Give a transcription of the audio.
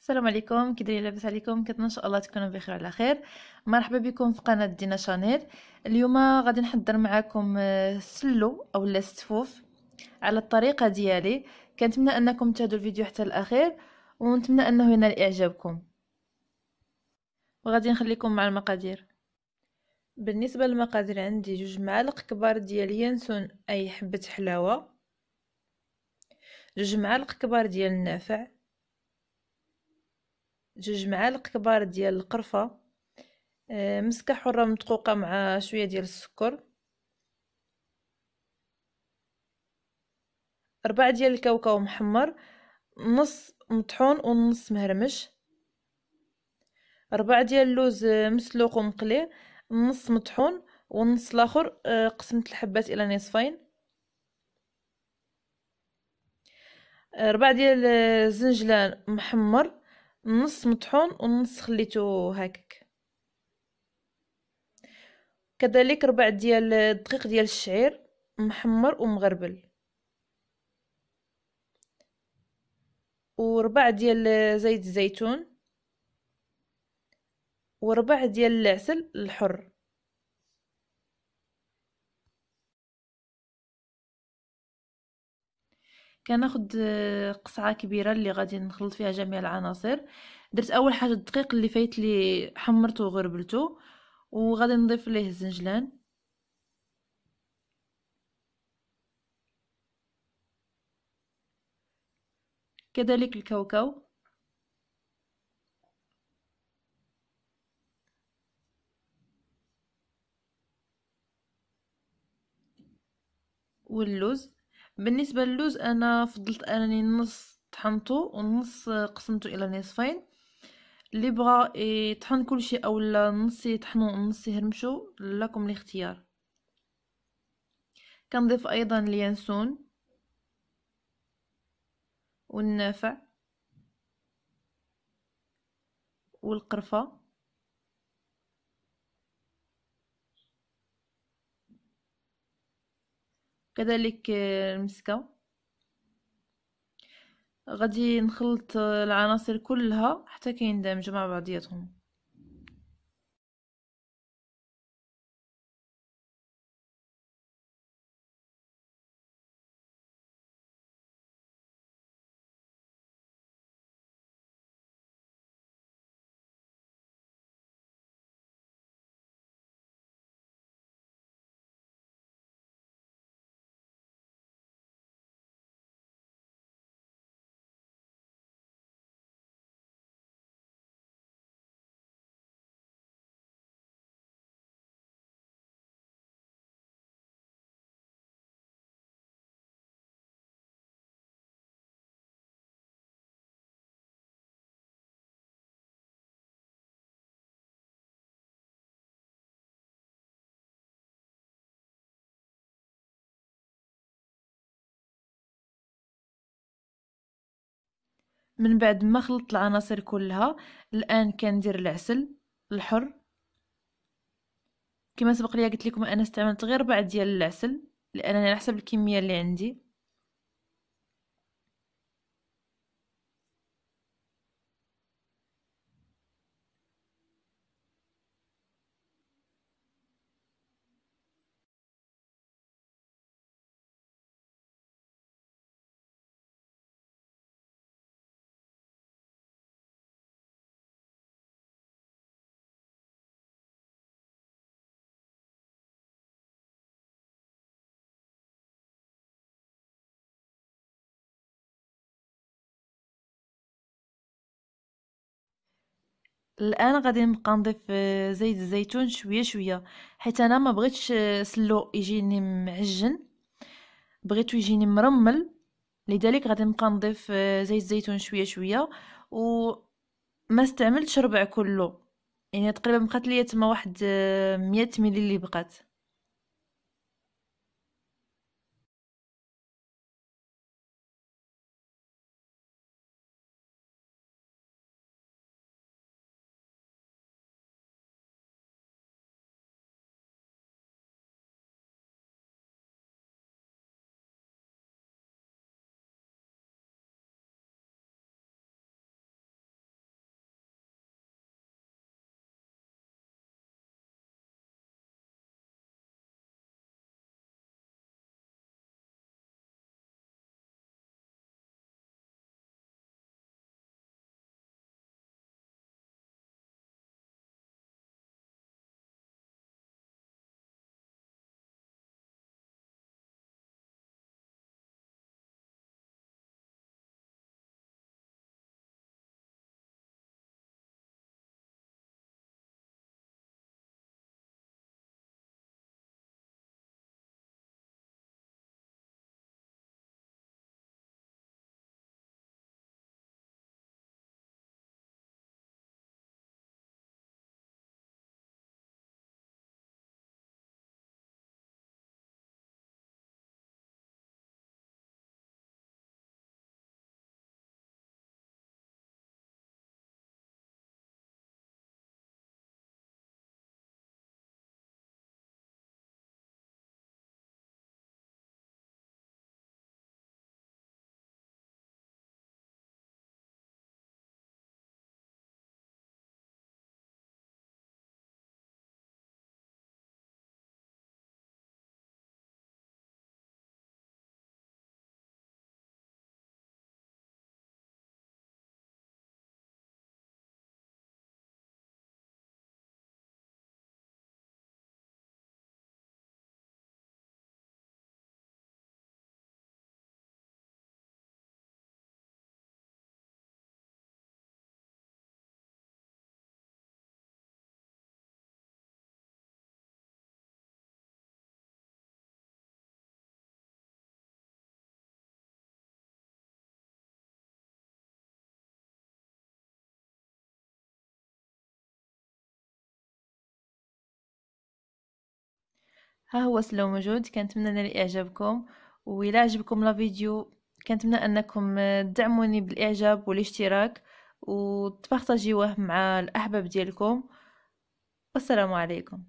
السلام عليكم كي دايرين لاباس عليكم كنتمنى ان شاء الله تكونوا بخير وعلى خير مرحبا بكم في قناه دينا شانيل اليوم غادي نحضر معكم آه، سلو او السفوف على الطريقه ديالي كنتمنى انكم تشاهدوا الفيديو حتى الاخير ونتمنى انه ينال اعجابكم وغادي نخليكم مع المقادير بالنسبه للمقادير عندي جوج معالق كبار ديال ينسون اي حبه حلاوه جوج معالق كبار ديال النافع جوج معالق كبار ديال القرفه آه، مسكه حره مدقوقه مع شويه ديال السكر أربعة ديال الكاوكاو محمر نص مطحون ونص مهرمش أربعة ديال اللوز آه، مسلوق ومقلي نص مطحون والنص الاخر آه، قسمت الحبات الى نصفين أربعة ديال الزنجلان محمر نص مطحون ونص خليته هكاك كذلك ربع ديال الدقيق ديال الشعير محمر ومغربل وربع ديال زيت الزيتون وربع ديال العسل الحر كناخد قصعه كبيره اللي غادي نخلط فيها جميع العناصر درت اول حاجه الدقيق اللي فايت لي حمرته وغربلته وغادي نضيف ليه الزنجلان كذلك الكاوكاو واللوز بالنسبه للوز انا فضلت انني نص طحنته ونص قسمته الى نصفين اللي بغى يطحن كلشي لا نص يطحنو ونص يهرمشو لكم الاختيار كنضيف ايضا اليانسون والنافع والقرفه كذلك آه، المسكه غادي نخلط آه، العناصر كلها حتى كيندمجوا مع بعضياتهم من بعد ما خلطت العناصر كلها الان كندير العسل الحر كما سبق لي قلت لكم انا استعملت غير بعض ديال العسل لانني على حسب الكميه اللي عندي الان غادي نبقى نضيف آه، زيت الزيتون شويه شويه حيت انا ما بغيتش آه، سلو يجيني معجن بغيتو يجيني مرمل لذلك غادي نبقى نضيف آه، زيت الزيتون شويه شويه و ما استعملتش ربع كله يعني تقريبا بقات لي تما واحد 100 ملي اللي بقات ها هو سلو موجود كنتمنى نال اعجابكم وإلا عجبكم لا فيديو كنتمنى انكم تدعموني بالاعجاب والاشتراك وتبارطاجيوه مع الاحباب ديالكم والسلام عليكم